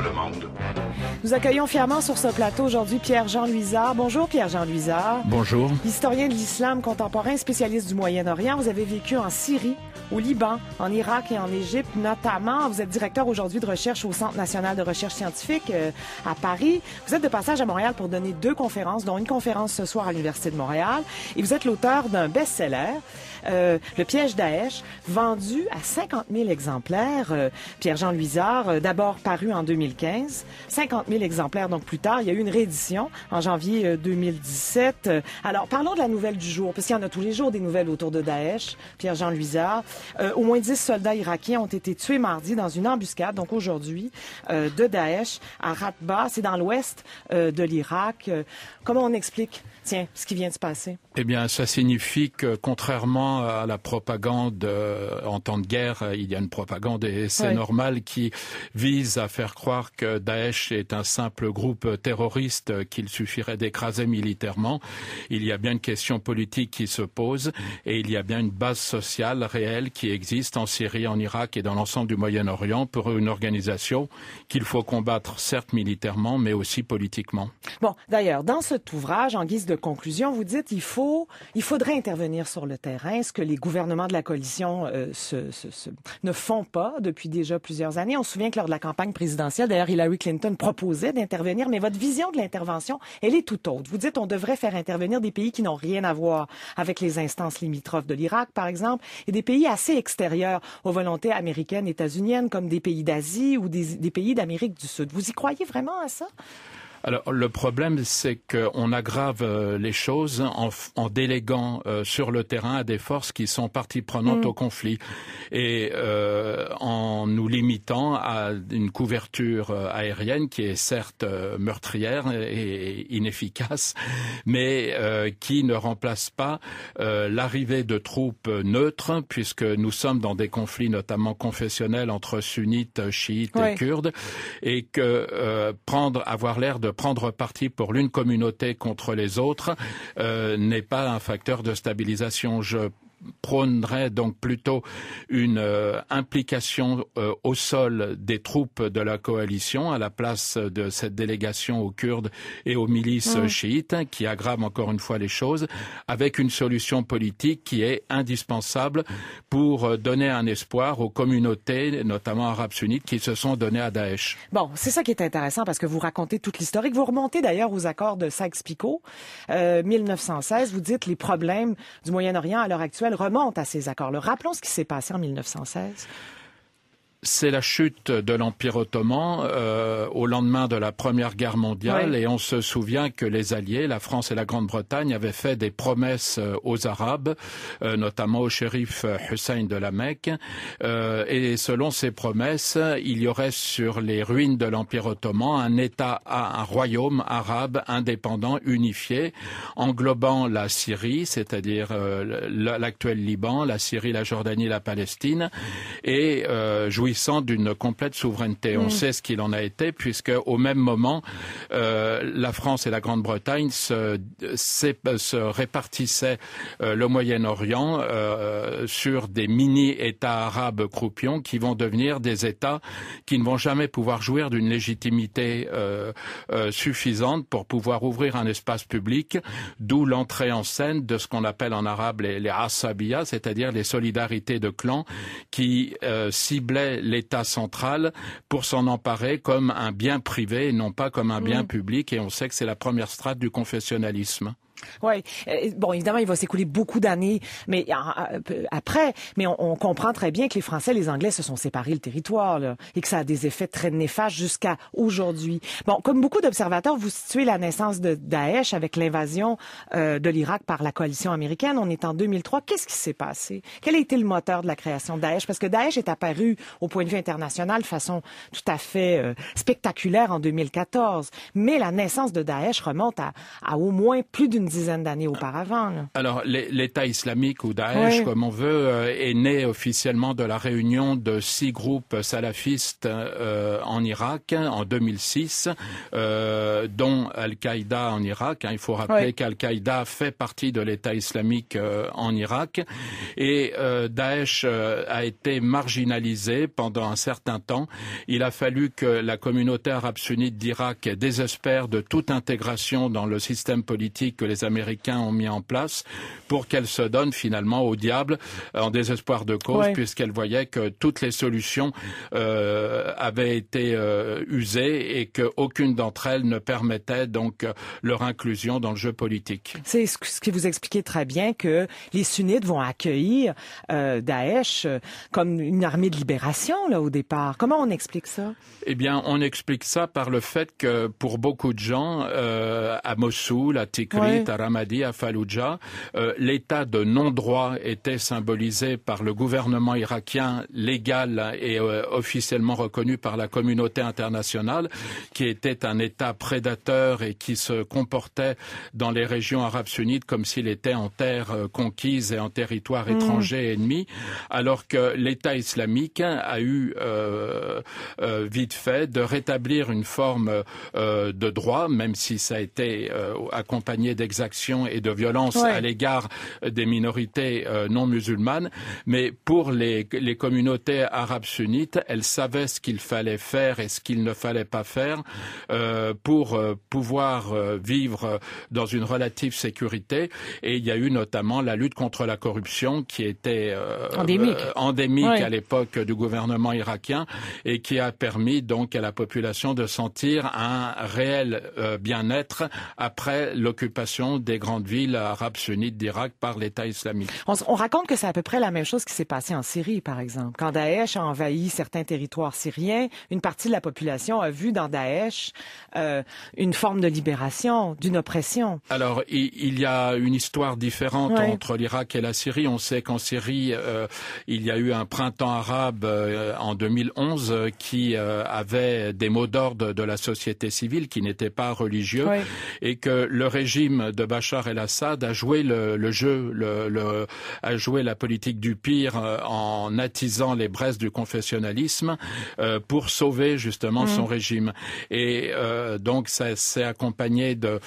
le monde. Nous accueillons fièrement sur ce plateau aujourd'hui Pierre-Jean Luisard. Bonjour Pierre-Jean Luisard. Bonjour. Historien de l'islam contemporain, spécialiste du Moyen-Orient, vous avez vécu en Syrie, au Liban, en Irak et en Égypte notamment. Vous êtes directeur aujourd'hui de recherche au Centre national de recherche scientifique euh, à Paris. Vous êtes de passage à Montréal pour donner deux conférences, dont une conférence ce soir à l'Université de Montréal. Et vous êtes l'auteur d'un best-seller euh, le piège Daesh, vendu à 50 000 exemplaires. Euh, Pierre-Jean Luisard, euh, d'abord paru en 2015, 50 000 exemplaires donc plus tard. Il y a eu une réédition en janvier 2017. Alors, parlons de la nouvelle du jour, parce qu'il y en a tous les jours des nouvelles autour de Daesh. Pierre-Jean Luisard, au moins 10 soldats irakiens ont été tués mardi dans une embuscade, donc aujourd'hui, de Daesh à Ratba. C'est dans l'ouest de l'Irak. Comment on explique, tiens, ce qui vient de se passer? Eh bien, ça signifie que, contrairement à la propagande euh, en temps de guerre, euh, il y a une propagande et c'est normal qui vise à faire croire que Daesh est un simple groupe terroriste euh, qu'il suffirait d'écraser militairement. Il y a bien une question politique qui se pose et il y a bien une base sociale réelle qui existe en Syrie, en Irak et dans l'ensemble du Moyen-Orient pour une organisation qu'il faut combattre certes militairement mais aussi politiquement. Bon, d'ailleurs, dans cet ouvrage, en guise de conclusion, vous dites il faut, il faudrait intervenir sur le terrain ce que les gouvernements de la coalition euh, ne font pas depuis déjà plusieurs années. On se souvient que lors de la campagne présidentielle, d'ailleurs, Hillary Clinton proposait d'intervenir, mais votre vision de l'intervention, elle est tout autre. Vous dites on devrait faire intervenir des pays qui n'ont rien à voir avec les instances limitrophes de l'Irak, par exemple, et des pays assez extérieurs aux volontés américaines, états-uniennes, comme des pays d'Asie ou des pays d'Amérique du Sud. Vous y croyez vraiment à ça? Alors le problème, c'est qu'on aggrave euh, les choses en, en déléguant euh, sur le terrain à des forces qui sont partie prenante mm. au conflit et euh, en nous limitant à une couverture aérienne qui est certes meurtrière et inefficace, mais qui ne remplace pas l'arrivée de troupes neutres, puisque nous sommes dans des conflits notamment confessionnels entre sunnites, chiites et kurdes, et que prendre avoir l'air de prendre parti pour l'une communauté contre les autres euh, n'est pas un facteur de stabilisation. Je prônerait donc plutôt une euh, implication euh, au sol des troupes de la coalition à la place de cette délégation aux Kurdes et aux milices mm. chiites, hein, qui aggrave encore une fois les choses, avec une solution politique qui est indispensable pour euh, donner un espoir aux communautés, notamment arabes sunnites, qui se sont données à Daesh. Bon, c'est ça qui est intéressant parce que vous racontez toute l'historique. Vous remontez d'ailleurs aux accords de Sykes-Picot, 1916. Vous dites les problèmes du Moyen-Orient à l'heure actuelle remonte à ces accords Le Rappelons ce qui s'est passé en 1916 c'est la chute de l'Empire ottoman euh, au lendemain de la Première Guerre mondiale et on se souvient que les Alliés, la France et la Grande-Bretagne, avaient fait des promesses euh, aux Arabes, euh, notamment au shérif Hussein de la Mecque. et selon ces promesses, il y aurait sur les ruines de l'Empire ottoman un État, un royaume arabe indépendant, unifié, englobant la Syrie, c'est-à-dire l'actuel Liban, la Syrie, la Jordanie, la Palestine, et d'une complète souveraineté. On mm. sait ce qu'il en a été, puisque au même moment, euh, la France et la Grande-Bretagne se, se, répartissaient euh, le Moyen-Orient euh, sur des mini-États arabes croupions qui vont devenir des États qui ne vont jamais pouvoir jouir d'une légitimité suffisante pour pouvoir ouvrir un espace public, d'où l'entrée en scène de ce qu'on appelle en arabe les, les c'est-à-dire les solidarités de clans qui euh, ciblaient l'État central pour s'en emparer comme un bien privé et non pas comme un bien mm. public. Et on sait que c'est la première strate du confessionnalisme. Oui. Euh, bon, évidemment, il va s'écouler beaucoup d'années mais euh, après, mais on, comprend très bien que les Français et les Anglais se sont séparés le territoire là, et que ça a des effets très néfastes jusqu'à aujourd'hui. Bon, comme beaucoup d'observateurs, vous situez la naissance de Daesh avec l'invasion euh, de l'Irak par la coalition américaine. On est en 2003. Qu'est-ce qui s'est passé? Quel a été le moteur de la création de Daesh? Parce que Daesh est apparu au point de vue international de façon tout à fait spectaculaire en 2014. Mais la naissance de Daesh remonte à au moins plus d'une dizaine d'années auparavant. Alors, l'État islamique ou Daesh, comme on veut, euh, est né officiellement de la réunion de six groupes salafistes euh, en Irak hein, en 2006, euh, dont Al-Qaïda en Irak. Hein. Il faut rappeler qu'Al-Qaïda fait partie de l'État islamique en Irak. Et Daesh a été marginalisé pendant un certain temps. Il a fallu que la communauté arabe sunnite d'Irak désespère de toute intégration dans le système politique que les Américains ont mis en place pour qu'elle se donne finalement au diable euh, en désespoir de cause, puisqu'elle voyait que toutes les solutions euh, avaient été euh, usées et qu'aucune d'entre elles ne permettait donc leur inclusion dans le jeu politique. C'est ce qui vous expliquez très bien que les sunnites vont accueillir Daesh comme une armée de libération là au départ. Comment on explique ça Eh bien, on explique ça par le fait que pour beaucoup de gens à Mossoul, à Tikrit, à Ramadi, à Fallujah. Euh, l'état de non-droit était symbolisé par le gouvernement irakien légal et euh, officiellement reconnu par la communauté internationale, qui était un état prédateur et qui se comportait dans les régions arabes sunnites comme s'il était en terre euh, conquise et en territoire hmm. étranger ennemi, alors que l'État islamique a eu vite fait de rétablir une forme de droit, même si ça a été accompagné des d'exactions et de violence à l'égard des minorités euh, non musulmanes, mais pour les, les communautés arabes sunnites, elles savaient ce qu'il fallait faire et ce qu'il ne fallait pas faire euh, pour euh, pouvoir vivre dans une relative sécurité. Et il y a eu notamment la lutte contre la corruption qui était endémique, à l'époque du gouvernement irakien et qui a permis donc à la population de sentir un réel bien-être après l'occupation des grandes villes arabes sunnites d'Irak par l'État islamique. On, raconte que c'est à peu près la même chose qui s'est passée en Syrie, par exemple. Quand Daesh a envahi certains territoires syriens, une partie de la population a vu dans Daesh euh, une forme de libération, d'une oppression. Alors, il y a une histoire différente entre l'Irak et la Syrie. On sait qu'en Syrie, euh, il y a eu un printemps arabe euh, en 2011 qui avait des mots d'ordre de la société civile qui n'étaient pas religieux et que le régime de Bachar el-Assad a joué le, jeu, le, le, la politique du pire euh, en attisant les braises du confessionnalisme euh, pour sauver justement son mm. régime. Et euh, donc ça s'est accompagné de,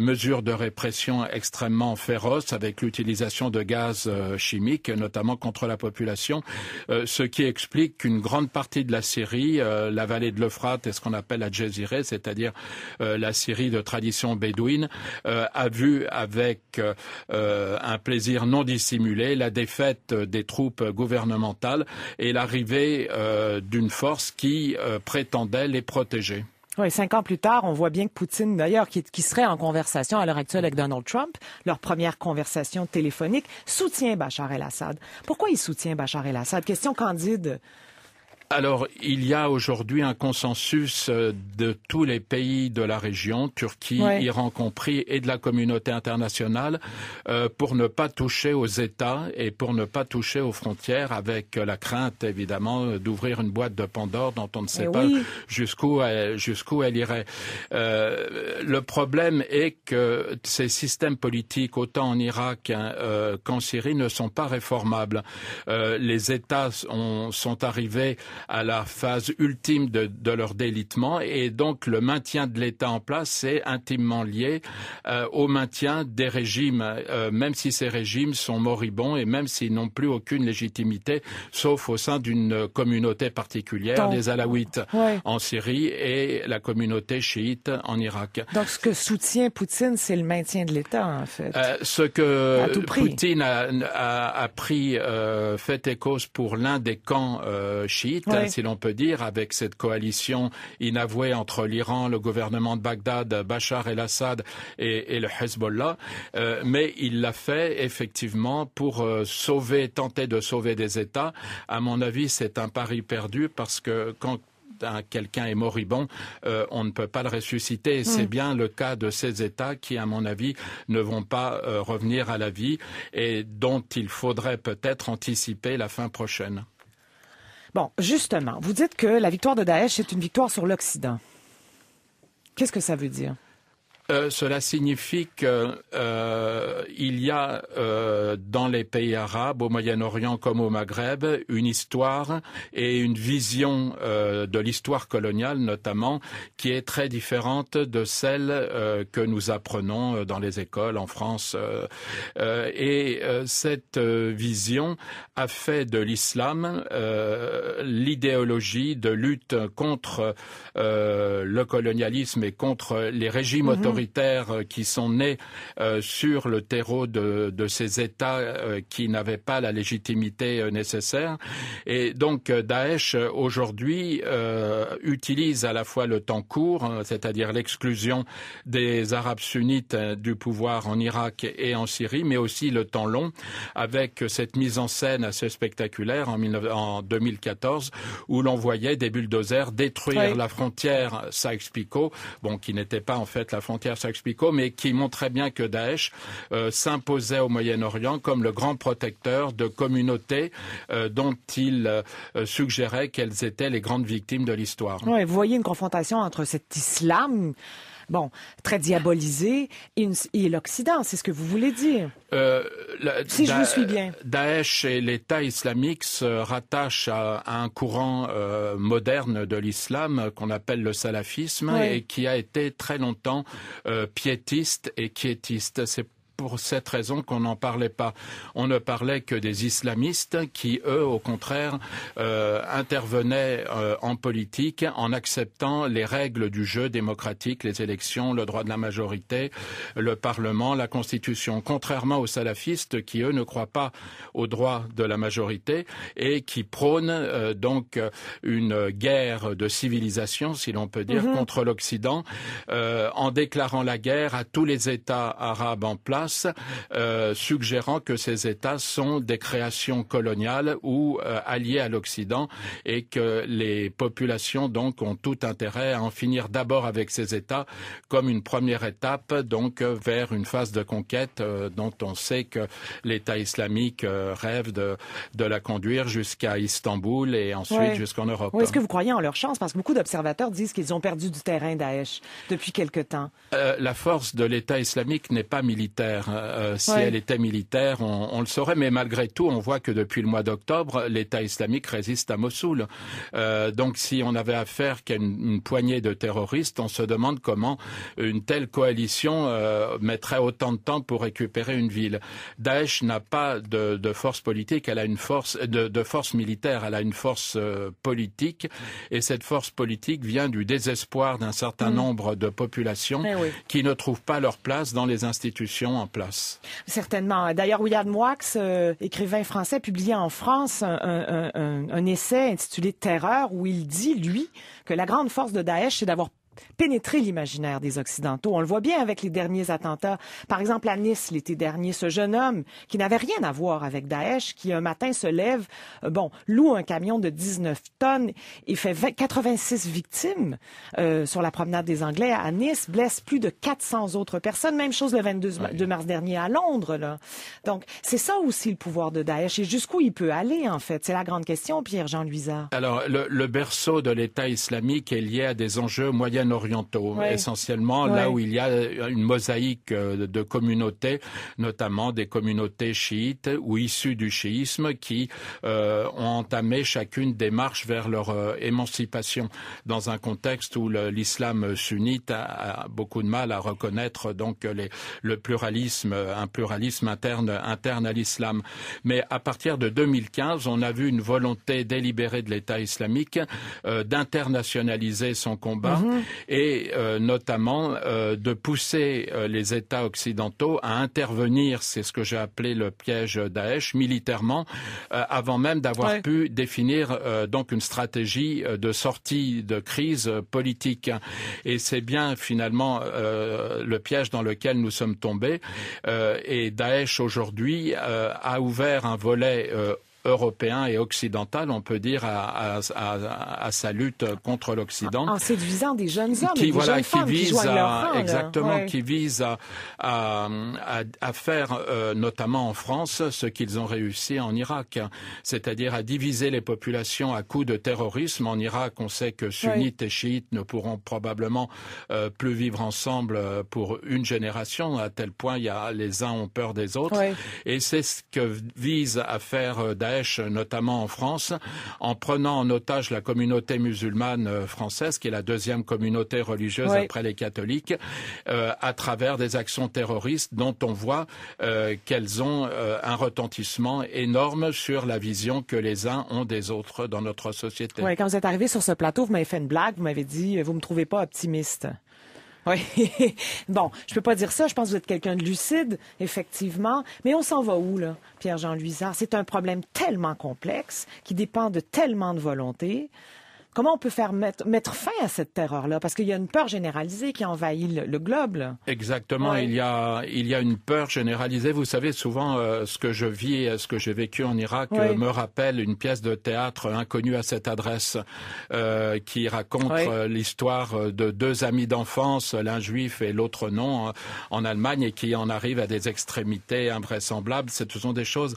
mesures de répression extrêmement féroces avec l'utilisation de gaz chimiques, notamment contre la population, ce qui explique qu'une grande partie de la Syrie, la vallée de l'Euphrate et ce qu'on appelle la Jésirée, c'est-à-dire la Syrie de tradition bédouine, euh, a vu avec euh, un plaisir non dissimulé la défaite des troupes gouvernementales et l'arrivée euh, d'une force qui prétendait les protéger. Oui, cinq ans plus tard, on voit bien que Poutine, d'ailleurs, qui, qui, serait en conversation à l'heure actuelle avec Donald Trump, leur première conversation téléphonique, soutient Bachar el-Assad. Pourquoi il soutient Bachar el-Assad? Question candide alors, il y a aujourd'hui un consensus euh, de tous les pays de la région, Turquie, Iran compris, et de la communauté internationale, euh, pour ne pas toucher aux États et pour ne pas toucher aux frontières, avec euh, la crainte évidemment d'ouvrir une boîte de Pandore dont on ne sait eh pas jusqu'où elle, irait. le problème est que ces systèmes politiques, autant en Irak hein, qu'en Syrie, ne sont pas réformables. les États sont arrivés à la phase ultime de, de leur délitement. Et donc le maintien de l'État en place est intimement lié euh, au maintien des régimes, euh, même si ces régimes sont moribonds et même s'ils n'ont plus aucune légitimité, sauf au sein d'une communauté particulière, les Alaouites en Syrie et la communauté chiite en Irak. Donc ce que soutient Poutine, c'est le maintien de l'État, en fait. Euh, ce que Poutine a, a, a pris euh, fait et cause pour l'un des camps chiites, Hein, si l'on peut dire, avec cette coalition inavouée entre l'Iran, le gouvernement de Bagdad, Bachar el-Assad et, le Hezbollah. Euh, mais il l'a fait effectivement pour euh, sauver, tenter de sauver des États. À mon avis, c'est un pari perdu parce que quand quelqu'un est moribond, euh, on ne peut pas le ressusciter. Mm. C'est bien le cas de ces États qui, à mon avis, ne vont pas revenir à la vie et dont il faudrait peut-être anticiper la fin prochaine. Bon, justement, vous dites que la victoire de Daesh est une victoire sur l'Occident. Qu'est-ce que ça veut dire? Euh, cela signifie qu'il euh, y a euh, dans les pays arabes, au Moyen-Orient comme au Maghreb, une histoire et une vision de l'histoire coloniale notamment qui est très différente de celle que nous apprenons dans les écoles en France. et cette vision a fait de l'islam l'idéologie de lutte contre le colonialisme et contre les régimes mmh autoritaires euh, qui sont nés euh, sur le terreau de, ces États euh, qui n'avaient pas la légitimité nécessaire. Et donc Daesh aujourd'hui utilise à la fois le temps court, hein, c'est-à-dire l'exclusion des Arabes sunnites du pouvoir en Irak et en Syrie, mais aussi le temps long, avec cette mise en scène assez spectaculaire en, 2014 où l'on voyait des bulldozers détruire la frontière Sykes-Picot, bon, qui n'était pas en fait la frontière mais qui montrait bien que Daesh euh, s'imposait au Moyen-Orient comme le grand protecteur de communautés euh, dont il euh, suggérait qu'elles étaient les grandes victimes de l'histoire. vous voyez une confrontation entre cet islam bon, très diabolisé, et, l'Occident, c'est ce que vous voulez dire. Euh, si je me suis bien. Daesh et l'État islamique se rattachent à, un courant euh, moderne de l'islam qu'on appelle le salafisme et qui a été très longtemps euh, piétiste et quiétiste. C'est pour cette raison qu'on n'en parlait pas. On ne parlait que des islamistes qui, eux, au contraire, euh, intervenaient euh, en politique en acceptant les règles du jeu démocratique, les élections, le droit de la majorité, le Parlement, la Constitution, contrairement aux salafistes qui, eux, ne croient pas au droit de la majorité et qui prônent euh, donc une guerre de civilisation, si l'on peut dire, mhm. contre l'Occident, en déclarant la guerre à tous les États arabes en place euh, suggérant que ces États sont des créations coloniales ou euh, alliées à l'Occident et que les populations donc ont tout intérêt à en finir d'abord avec ces États comme une première étape donc vers une phase de conquête euh, dont on sait que l'État islamique rêve de, la conduire jusqu'à Istanbul et ensuite jusqu'en Europe. Est-ce que vous croyez en leur chance Parce que beaucoup d'observateurs disent qu'ils ont perdu du terrain Daesh depuis quelque temps. la force de l'État islamique n'est pas militaire euh, euh, si elle était militaire, on, le saurait. Mais malgré tout, on voit que depuis le mois d'octobre, l'État islamique résiste à Mossoul. Euh, donc si on avait affaire qu'à une, poignée de terroristes, on se demande comment une telle coalition mettrait autant de temps pour récupérer une ville. Daesh n'a pas de, force politique, elle a une force de, force militaire, elle a une force politique. Et cette force politique vient du désespoir d'un certain mm. nombre de populations eh qui ne trouvent pas leur place dans les institutions place. Certainement. D'ailleurs, William Wax, euh, écrivain français, publié en France un, un, essai intitulé Terreur où il dit, lui, que la grande force de Daesh, c'est d'avoir pénétrer l'imaginaire des Occidentaux. On le voit bien avec les derniers attentats. Par exemple, à Nice, l'été dernier, ce jeune homme qui n'avait rien à voir avec Daesh, qui un matin se lève, euh, bon, loue un camion de 19 tonnes et fait 86 victimes euh, sur la promenade des Anglais à Nice, blesse plus de 400 autres personnes. Même chose le 22 ah, mars dernier à Londres. Là. Donc, c'est ça aussi le pouvoir de Daesh et jusqu'où il peut aller, en fait. C'est la grande question, Pierre-Jean Luisard. Alors, le, berceau de l'État islamique est lié à des enjeux moyens orientaux, essentiellement là où il y a euh, une mosaïque euh, de communautés, notamment des communautés chiites ou issues du chiisme qui euh, ont entamé chacune des marches vers leur émancipation dans un contexte où l'islam sunnite a, beaucoup de mal à reconnaître donc le pluralisme, un pluralisme interne interne à l'islam. Mais à partir de 2015, on a vu une volonté délibérée de l'État islamique d'internationaliser son combat. Mm-hmm et euh, notamment euh, de pousser euh, les États occidentaux à intervenir, c'est ce que j'ai appelé le piège Daesh, militairement, avant même d'avoir pu définir donc une stratégie de sortie de crise politique. Et c'est bien finalement le piège dans lequel nous sommes tombés. et Daesh aujourd'hui a ouvert un volet européen et occidental, on peut dire, à, sa lutte contre l'Occident. En, séduisant des jeunes hommes, qui, qui, vise à, exactement, qui vise à, faire, euh, notamment en France, ce qu'ils ont réussi en Irak, c'est-à-dire à diviser les populations à coups de terrorisme. En Irak, on sait que sunnites et chiites ne pourront probablement euh, plus vivre ensemble euh, pour une génération, à tel point il y a, les uns ont peur des autres. Et c'est ce que vise à faire Daesh notamment en France, en prenant en otage la communauté musulmane euh, française, qui est la deuxième communauté religieuse après les catholiques, euh, à travers des actions terroristes dont on voit euh, qu'elles ont un retentissement énorme sur la vision que les uns ont des autres dans notre société. Oui, quand vous êtes arrivé sur ce plateau, vous m'avez fait une blague, vous m'avez dit, vous ne me trouvez pas optimiste. Oui. bon, je peux pas dire ça. Je pense que vous êtes quelqu'un de lucide, effectivement. Mais on s'en va où, là, Pierre-Jean Luisard? C'est un problème tellement complexe qui dépend de tellement de volonté. Comment on peut faire mettre, mettre fin à cette terreur-là Parce qu'il y a une peur généralisée qui envahit le, globe. Exactement, il, y a, il y a une peur généralisée. Vous savez, souvent, euh, ce que je vis, et euh, ce que j'ai vécu en Irak euh, me rappelle une pièce de théâtre inconnue à cette adresse qui raconte l'histoire de deux amis d'enfance, l'un juif et l'autre non, hein, en Allemagne et qui en arrivent à des extrémités invraisemblables. Ce sont des choses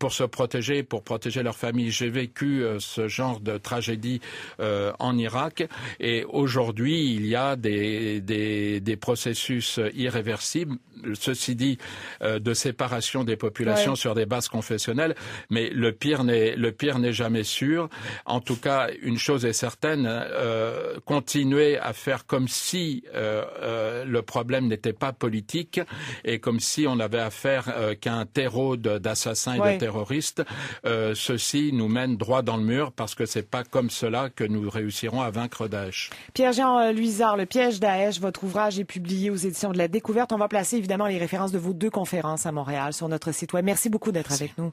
pour se protéger, pour protéger leur famille. J'ai vécu ce genre de tragédie euh, en Irak. Et aujourd'hui, il y a des, processus irréversibles, ceci dit, euh, de séparation des populations sur des bases confessionnelles. Mais le pire n'est le pire n'est jamais sûr. En tout cas, une chose est certaine euh, continuer à faire comme si le problème n'était pas politique et comme si on avait affaire qu'à un terreau d'assassins et de terroristes, ceci nous mène droit dans le mur parce que c'est pas comme cela que nous réussirons à vaincre Daesh. Pierre-Jean euh, Luizard, Le piège Daesh, votre ouvrage est publié aux éditions de la Découverte. On va placer évidemment les références de vos deux conférences à Montréal sur notre site web. Merci beaucoup d'être avec nous.